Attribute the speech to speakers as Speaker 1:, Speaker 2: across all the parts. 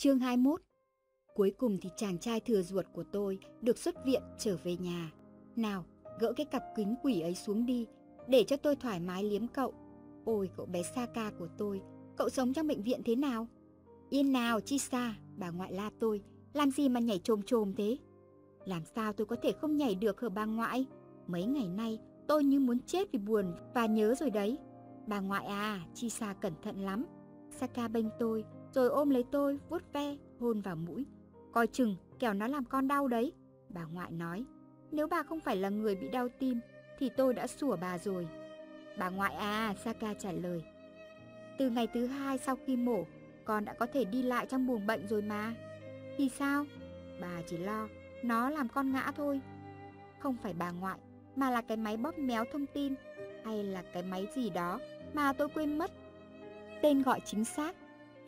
Speaker 1: Chương 21 Cuối cùng thì chàng trai thừa ruột của tôi được xuất viện trở về nhà. Nào, gỡ cái cặp kính quỷ ấy xuống đi, để cho tôi thoải mái liếm cậu. Ôi cậu bé Saka của tôi, cậu sống trong bệnh viện thế nào? Yên nào Chisa, bà ngoại la tôi, làm gì mà nhảy trồm trồm thế? Làm sao tôi có thể không nhảy được hả bà ngoại? Mấy ngày nay tôi như muốn chết vì buồn và nhớ rồi đấy. Bà ngoại à, Chisa cẩn thận lắm. Saka bênh tôi, rồi ôm lấy tôi, vuốt ve, hôn vào mũi. Coi chừng, kẻo nó làm con đau đấy, bà ngoại nói. Nếu bà không phải là người bị đau tim, thì tôi đã sủa bà rồi. Bà ngoại à, Saka trả lời. Từ ngày thứ hai sau khi mổ, con đã có thể đi lại trong buồng bệnh rồi mà. Thì sao? Bà chỉ lo, nó làm con ngã thôi. Không phải bà ngoại, mà là cái máy bóp méo thông tin, hay là cái máy gì đó mà tôi quên mất. Tên gọi chính xác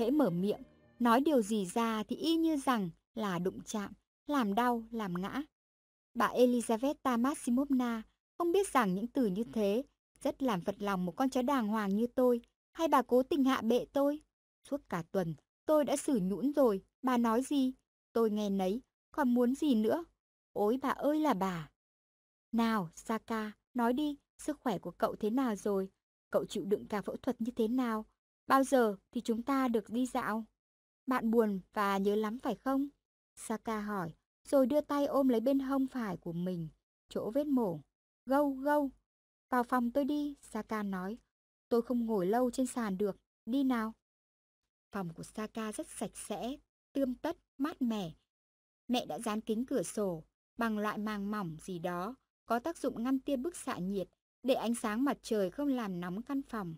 Speaker 1: hễ mở miệng, nói điều gì ra thì y như rằng là đụng chạm, làm đau, làm ngã. Bà Elizaveta Maximovna không biết rằng những từ như thế rất làm phật lòng một con chó đàng hoàng như tôi, hay bà cố tình hạ bệ tôi. Suốt cả tuần, tôi đã xử nhũn rồi, bà nói gì? Tôi nghe nấy, còn muốn gì nữa? Ôi bà ơi là bà! Nào, Saka, nói đi, sức khỏe của cậu thế nào rồi? Cậu chịu đựng cả phẫu thuật như thế nào? Bao giờ thì chúng ta được đi dạo? Bạn buồn và nhớ lắm phải không? Saka hỏi, rồi đưa tay ôm lấy bên hông phải của mình, chỗ vết mổ. Gâu, gâu. Vào phòng tôi đi, Saka nói. Tôi không ngồi lâu trên sàn được, đi nào. Phòng của Saka rất sạch sẽ, tươm tất, mát mẻ. Mẹ đã dán kính cửa sổ bằng loại màng mỏng gì đó, có tác dụng ngăn tia bức xạ nhiệt để ánh sáng mặt trời không làm nóng căn phòng.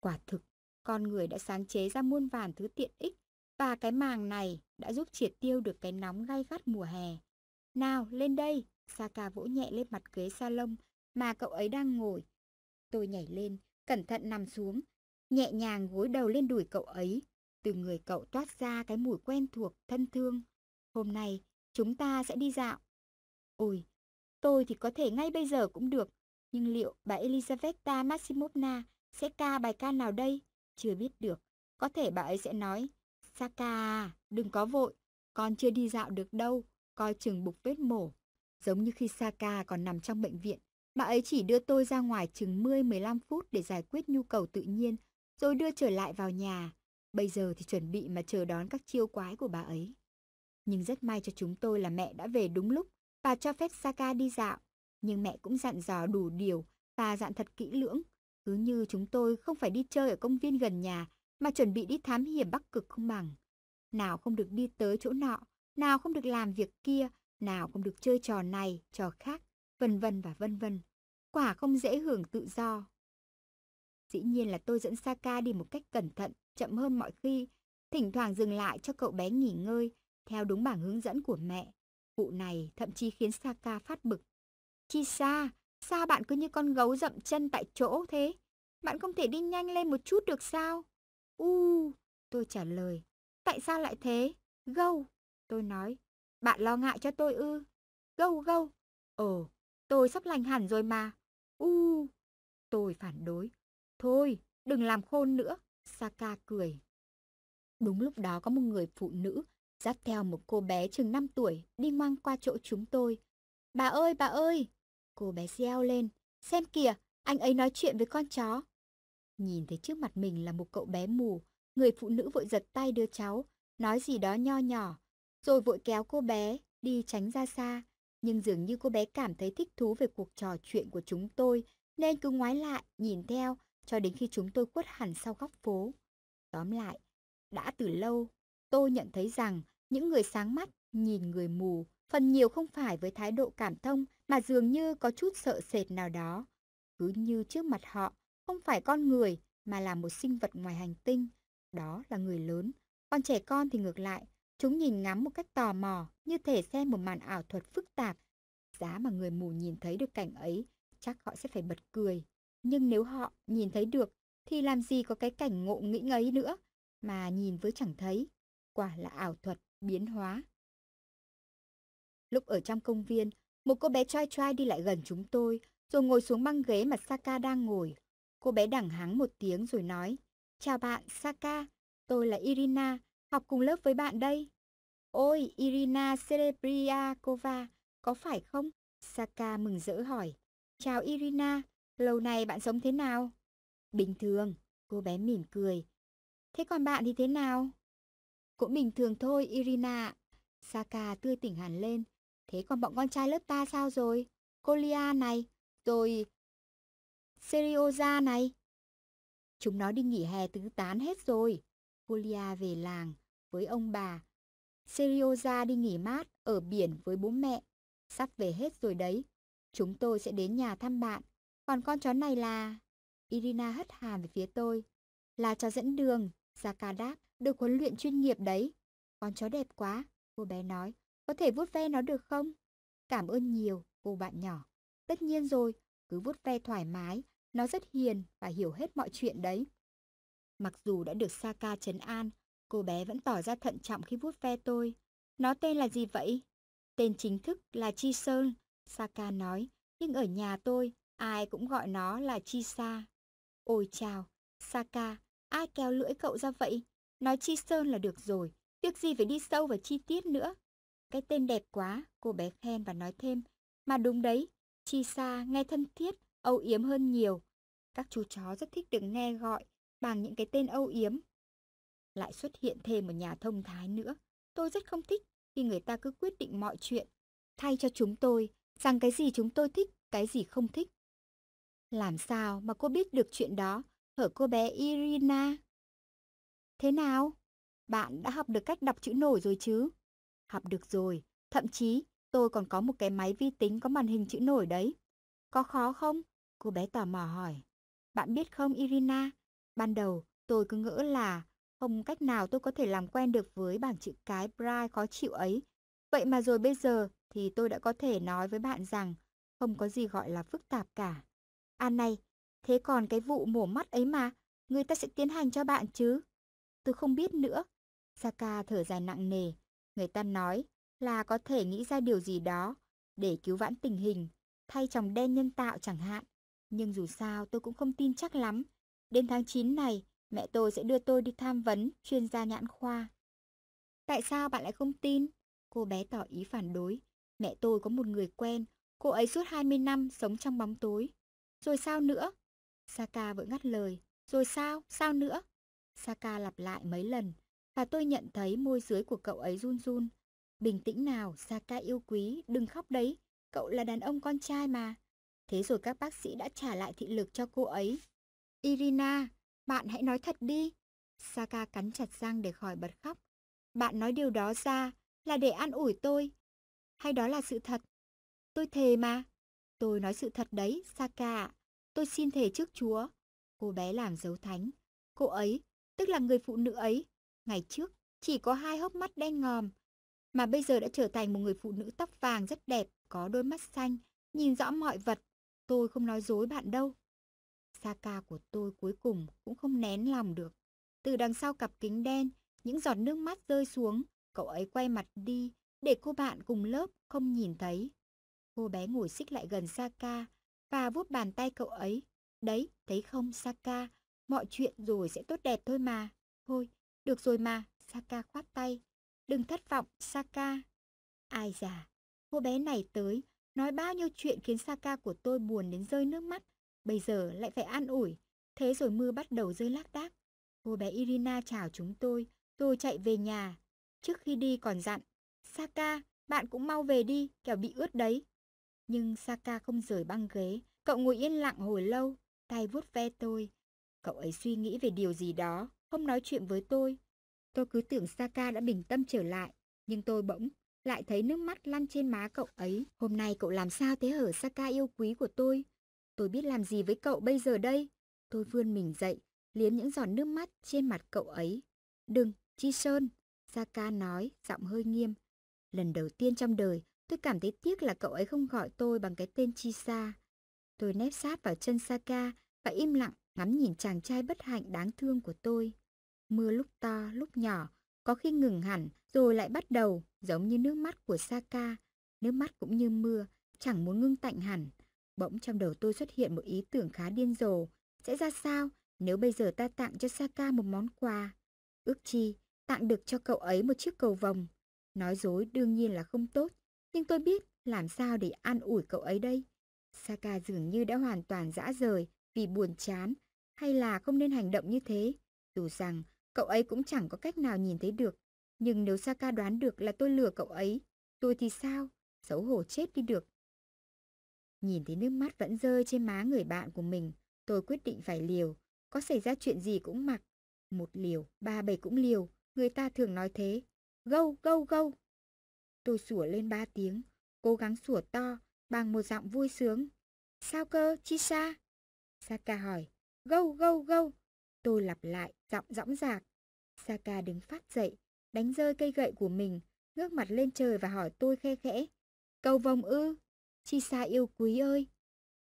Speaker 1: Quả thực con người đã sáng chế ra muôn vàn thứ tiện ích và cái màng này đã giúp triệt tiêu được cái nóng gay gắt mùa hè. Nào, lên đây, Saka vỗ nhẹ lên mặt ghế salon mà cậu ấy đang ngồi. Tôi nhảy lên, cẩn thận nằm xuống, nhẹ nhàng gối đầu lên đùi cậu ấy. Từ người cậu toát ra cái mùi quen thuộc, thân thương. Hôm nay, chúng ta sẽ đi dạo. Ôi, tôi thì có thể ngay bây giờ cũng được, nhưng liệu bà Elizaveta Maximovna sẽ ca bài ca nào đây? chưa biết được. Có thể bà ấy sẽ nói, Saka, đừng có vội, con chưa đi dạo được đâu, coi chừng bục vết mổ. Giống như khi Saka còn nằm trong bệnh viện, bà ấy chỉ đưa tôi ra ngoài chừng 10-15 phút để giải quyết nhu cầu tự nhiên, rồi đưa trở lại vào nhà. Bây giờ thì chuẩn bị mà chờ đón các chiêu quái của bà ấy. Nhưng rất may cho chúng tôi là mẹ đã về đúng lúc, bà cho phép Saka đi dạo. Nhưng mẹ cũng dặn dò đủ điều và dặn thật kỹ lưỡng, cứ như chúng tôi không phải đi chơi ở công viên gần nhà mà chuẩn bị đi thám hiểm Bắc Cực không bằng. Nào không được đi tới chỗ nọ, nào không được làm việc kia, nào không được chơi trò này, trò khác, vân vân và vân vân. Quả không dễ hưởng tự do. Dĩ nhiên là tôi dẫn Saka đi một cách cẩn thận, chậm hơn mọi khi, thỉnh thoảng dừng lại cho cậu bé nghỉ ngơi, theo đúng bảng hướng dẫn của mẹ. Vụ này thậm chí khiến Saka phát bực. Chi Sa, Sao bạn cứ như con gấu dậm chân tại chỗ thế? Bạn không thể đi nhanh lên một chút được sao? U, tôi trả lời. Tại sao lại thế? Gâu, tôi nói. Bạn lo ngại cho tôi ư? Gâu gâu. Ồ, tôi sắp lành hẳn rồi mà. U, tôi phản đối. Thôi, đừng làm khôn nữa. Saka cười. Đúng lúc đó có một người phụ nữ dắt theo một cô bé chừng 5 tuổi đi ngang qua chỗ chúng tôi. Bà ơi, bà ơi, Cô bé reo lên, xem kìa, anh ấy nói chuyện với con chó. Nhìn thấy trước mặt mình là một cậu bé mù, người phụ nữ vội giật tay đưa cháu, nói gì đó nho nhỏ, rồi vội kéo cô bé đi tránh ra xa. Nhưng dường như cô bé cảm thấy thích thú về cuộc trò chuyện của chúng tôi, nên cứ ngoái lại, nhìn theo, cho đến khi chúng tôi khuất hẳn sau góc phố. Tóm lại, đã từ lâu, tôi nhận thấy rằng những người sáng mắt nhìn người mù phần nhiều không phải với thái độ cảm thông mà dường như có chút sợ sệt nào đó. Cứ như trước mặt họ, không phải con người mà là một sinh vật ngoài hành tinh, đó là người lớn. Còn trẻ con thì ngược lại, chúng nhìn ngắm một cách tò mò như thể xem một màn ảo thuật phức tạp. Giá mà người mù nhìn thấy được cảnh ấy, chắc họ sẽ phải bật cười. Nhưng nếu họ nhìn thấy được thì làm gì có cái cảnh ngộ nghĩ ấy nữa mà nhìn với chẳng thấy. Quả là ảo thuật, biến hóa. Lúc ở trong công viên, một cô bé trai trai đi lại gần chúng tôi, rồi ngồi xuống băng ghế mà Saka đang ngồi. Cô bé đẳng hắng một tiếng rồi nói, Chào bạn, Saka, tôi là Irina, học cùng lớp với bạn đây. Ôi, Irina Serebriakova, có phải không? Saka mừng rỡ hỏi. Chào Irina, lâu nay bạn sống thế nào? Bình thường, cô bé mỉm cười. Thế còn bạn thì thế nào? Cũng bình thường thôi, Irina. Saka tươi tỉnh hẳn lên, Thế còn bọn con trai lớp ta sao rồi? Colia này, rồi Serioza này. Chúng nó đi nghỉ hè tứ tán hết rồi. Colia về làng với ông bà. Serioza đi nghỉ mát ở biển với bố mẹ. Sắp về hết rồi đấy. Chúng tôi sẽ đến nhà thăm bạn. Còn con chó này là... Irina hất hàm về phía tôi. Là chó dẫn đường, Zakadak, được huấn luyện chuyên nghiệp đấy. Con chó đẹp quá, cô bé nói. Có thể vuốt ve nó được không? Cảm ơn nhiều, cô bạn nhỏ. Tất nhiên rồi, cứ vuốt ve thoải mái, nó rất hiền và hiểu hết mọi chuyện đấy. Mặc dù đã được Saka chấn an, cô bé vẫn tỏ ra thận trọng khi vuốt ve tôi. Nó tên là gì vậy? Tên chính thức là Chi Sơn, Saka nói, nhưng ở nhà tôi, ai cũng gọi nó là Chi Sa. Ôi chào, Saka, ai kéo lưỡi cậu ra vậy? Nói Chi Sơn là được rồi, việc gì phải đi sâu vào chi tiết nữa. Cái tên đẹp quá, cô bé khen và nói thêm. Mà đúng đấy, chi xa nghe thân thiết, âu yếm hơn nhiều. Các chú chó rất thích được nghe gọi bằng những cái tên âu yếm. Lại xuất hiện thêm một nhà thông thái nữa. Tôi rất không thích khi người ta cứ quyết định mọi chuyện. Thay cho chúng tôi, rằng cái gì chúng tôi thích, cái gì không thích. Làm sao mà cô biết được chuyện đó, hở cô bé Irina? Thế nào? Bạn đã học được cách đọc chữ nổi rồi chứ? học được rồi. Thậm chí, tôi còn có một cái máy vi tính có màn hình chữ nổi đấy. Có khó không? Cô bé tò mò hỏi. Bạn biết không Irina, ban đầu tôi cứ ngỡ là không cách nào tôi có thể làm quen được với bảng chữ cái Braille khó chịu ấy. Vậy mà rồi bây giờ thì tôi đã có thể nói với bạn rằng không có gì gọi là phức tạp cả. À này, thế còn cái vụ mổ mắt ấy mà, người ta sẽ tiến hành cho bạn chứ? Tôi không biết nữa. Saka thở dài nặng nề, Người ta nói là có thể nghĩ ra điều gì đó để cứu vãn tình hình, thay chồng đen nhân tạo chẳng hạn. Nhưng dù sao tôi cũng không tin chắc lắm. Đến tháng 9 này, mẹ tôi sẽ đưa tôi đi tham vấn chuyên gia nhãn khoa. Tại sao bạn lại không tin? Cô bé tỏ ý phản đối. Mẹ tôi có một người quen, cô ấy suốt 20 năm sống trong bóng tối. Rồi sao nữa? Saka vội ngắt lời. Rồi sao? Sao nữa? Saka lặp lại mấy lần, và tôi nhận thấy môi dưới của cậu ấy run run. Bình tĩnh nào, Saka yêu quý, đừng khóc đấy, cậu là đàn ông con trai mà. Thế rồi các bác sĩ đã trả lại thị lực cho cô ấy. Irina, bạn hãy nói thật đi. Saka cắn chặt răng để khỏi bật khóc. Bạn nói điều đó ra là để an ủi tôi. Hay đó là sự thật? Tôi thề mà. Tôi nói sự thật đấy, Saka. Tôi xin thề trước Chúa. Cô bé làm dấu thánh. Cô ấy, tức là người phụ nữ ấy, Ngày trước, chỉ có hai hốc mắt đen ngòm, mà bây giờ đã trở thành một người phụ nữ tóc vàng rất đẹp, có đôi mắt xanh, nhìn rõ mọi vật. Tôi không nói dối bạn đâu. Saka của tôi cuối cùng cũng không nén lòng được. Từ đằng sau cặp kính đen, những giọt nước mắt rơi xuống, cậu ấy quay mặt đi, để cô bạn cùng lớp không nhìn thấy. Cô bé ngồi xích lại gần Saka và vuốt bàn tay cậu ấy. Đấy, thấy không Saka, mọi chuyện rồi sẽ tốt đẹp thôi mà. Thôi, được rồi mà, Saka khoát tay. Đừng thất vọng, Saka. Ai già, cô bé này tới, nói bao nhiêu chuyện khiến Saka của tôi buồn đến rơi nước mắt. Bây giờ lại phải an ủi. Thế rồi mưa bắt đầu rơi lác đác. Cô bé Irina chào chúng tôi, tôi chạy về nhà. Trước khi đi còn dặn, Saka, bạn cũng mau về đi, kẻo bị ướt đấy. Nhưng Saka không rời băng ghế, cậu ngồi yên lặng hồi lâu, tay vuốt ve tôi. Cậu ấy suy nghĩ về điều gì đó không nói chuyện với tôi. Tôi cứ tưởng Saka đã bình tâm trở lại, nhưng tôi bỗng lại thấy nước mắt lăn trên má cậu ấy. Hôm nay cậu làm sao thế hở Saka yêu quý của tôi? Tôi biết làm gì với cậu bây giờ đây? Tôi vươn mình dậy, liếm những giọt nước mắt trên mặt cậu ấy. Đừng, Chi Sơn, Saka nói, giọng hơi nghiêm. Lần đầu tiên trong đời, tôi cảm thấy tiếc là cậu ấy không gọi tôi bằng cái tên Chi Sa. Tôi nép sát vào chân Saka và im lặng ngắm nhìn chàng trai bất hạnh đáng thương của tôi. Mưa lúc to, lúc nhỏ, có khi ngừng hẳn rồi lại bắt đầu, giống như nước mắt của Saka. Nước mắt cũng như mưa, chẳng muốn ngưng tạnh hẳn. Bỗng trong đầu tôi xuất hiện một ý tưởng khá điên rồ. Sẽ ra sao nếu bây giờ ta tặng cho Saka một món quà? Ước chi, tặng được cho cậu ấy một chiếc cầu vồng. Nói dối đương nhiên là không tốt, nhưng tôi biết làm sao để an ủi cậu ấy đây. Saka dường như đã hoàn toàn dã rời vì buồn chán hay là không nên hành động như thế. Dù rằng cậu ấy cũng chẳng có cách nào nhìn thấy được, nhưng nếu Saka đoán được là tôi lừa cậu ấy, tôi thì sao, xấu hổ chết đi được. Nhìn thấy nước mắt vẫn rơi trên má người bạn của mình, tôi quyết định phải liều, có xảy ra chuyện gì cũng mặc. Một liều, ba bảy cũng liều, người ta thường nói thế. Gâu, gâu, gâu. Tôi sủa lên ba tiếng, cố gắng sủa to, bằng một giọng vui sướng. Sao cơ, Chisa? Saka hỏi, Gâu gâu gâu. Tôi lặp lại, giọng rõng rạc. Saka đứng phát dậy, đánh rơi cây gậy của mình, ngước mặt lên trời và hỏi tôi khe khẽ. Cầu vồng ư? Chi xa yêu quý ơi!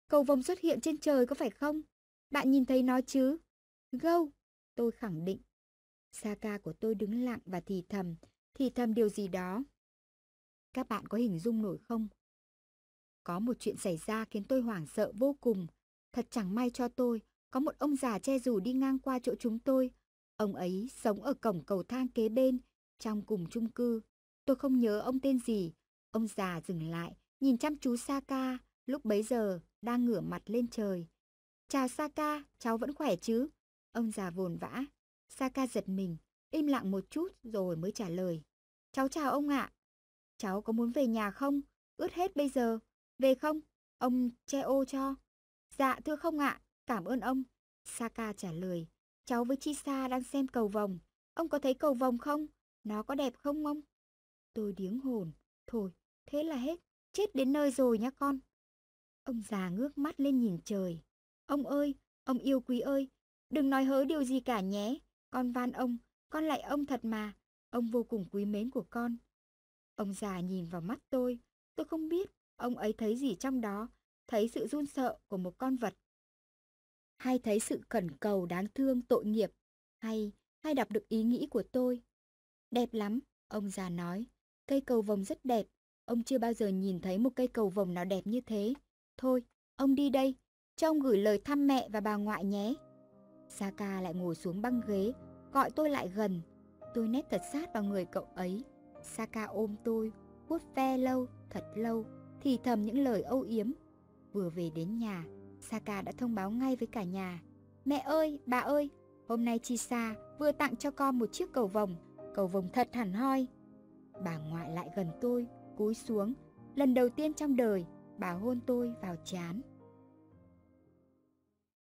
Speaker 1: Cầu vồng xuất hiện trên trời có phải không? Bạn nhìn thấy nó chứ? Gâu! Tôi khẳng định. Saka của tôi đứng lặng và thì thầm, thì thầm điều gì đó. Các bạn có hình dung nổi không? Có một chuyện xảy ra khiến tôi hoảng sợ vô cùng. Thật chẳng may cho tôi, có một ông già che dù đi ngang qua chỗ chúng tôi. Ông ấy sống ở cổng cầu thang kế bên, trong cùng chung cư. Tôi không nhớ ông tên gì. Ông già dừng lại, nhìn chăm chú Saka, lúc bấy giờ đang ngửa mặt lên trời. Chào Saka, cháu vẫn khỏe chứ? Ông già vồn vã. Saka giật mình, im lặng một chút rồi mới trả lời. Cháu chào ông ạ. Cháu có muốn về nhà không? Ướt hết bây giờ. Về không? Ông che ô cho. Dạ thưa không ạ, Cảm ơn ông. Saka trả lời. Cháu với Chisa đang xem cầu vồng. Ông có thấy cầu vồng không? Nó có đẹp không ông? Tôi điếng hồn. Thôi, thế là hết. Chết đến nơi rồi nhá con. Ông già ngước mắt lên nhìn trời. Ông ơi, ông yêu quý ơi, đừng nói hớ điều gì cả nhé. Con van ông, con lại ông thật mà. Ông vô cùng quý mến của con. Ông già nhìn vào mắt tôi. Tôi không biết ông ấy thấy gì trong đó, thấy sự run sợ của một con vật hay thấy sự khẩn cầu đáng thương tội nghiệp, hay hay đọc được ý nghĩ của tôi. Đẹp lắm, ông già nói, cây cầu vồng rất đẹp, ông chưa bao giờ nhìn thấy một cây cầu vồng nào đẹp như thế. Thôi, ông đi đây, cho ông gửi lời thăm mẹ và bà ngoại nhé. Saka lại ngồi xuống băng ghế, gọi tôi lại gần. Tôi nét thật sát vào người cậu ấy. Saka ôm tôi, vuốt ve lâu, thật lâu, thì thầm những lời âu yếm. Vừa về đến nhà, Saka đã thông báo ngay với cả nhà. Mẹ ơi, bà ơi, hôm nay Chisa vừa tặng cho con một chiếc cầu vồng, cầu vồng thật hẳn hoi. Bà ngoại lại gần tôi, cúi xuống. Lần đầu tiên trong đời, bà hôn tôi vào chán.